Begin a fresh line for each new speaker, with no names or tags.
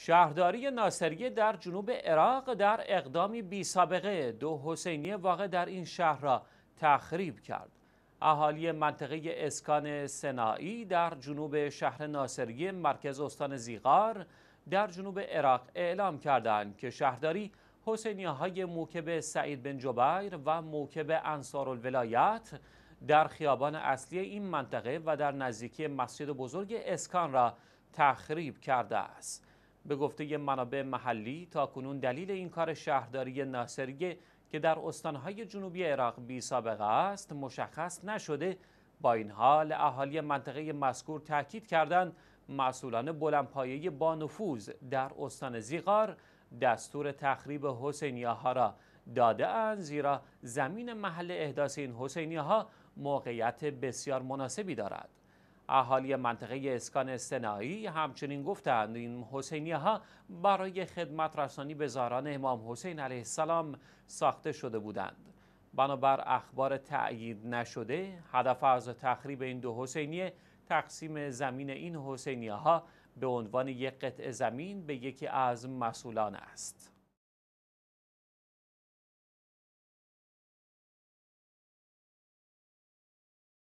شهرداری ناصریه در جنوب عراق در اقدامی بی سابقه دو حسینی واقع در این شهر را تخریب کرد. اهالی منطقه اسکان سنایی در جنوب شهر ناصریه مرکز استان زیغار در جنوب عراق اعلام کردند که شهرداری حسینیه های موکب سعید بن جبیر و موکب انصار الولایت در خیابان اصلی این منطقه و در نزدیکی مسجد بزرگ اسکان را تخریب کرده است. به گفته منابع محلی تا کنون دلیل این کار شهرداری ناصریه که در استانهای جنوبی عراق بی سابقه است مشخص نشده با این حال اهالی منطقه مذکور تاکید کردند مسئولان بلندپایه با نفوذ در استان زیغار دستور تخریب حسینیه ها را داده اند زیرا زمین محل احداث این حسینیه ها موقعیت بسیار مناسبی دارد اهالی منطقه اسکان سنایی همچنین گفتند این حسینی ها برای خدمت رسانی به زاران امام حسین علیه السلام ساخته شده بودند بنابر اخبار تأیید نشده هدف از تخریب این دو حسینیه تقسیم زمین این حسینیه ها به عنوان یک قطع زمین به یکی از مسئولان است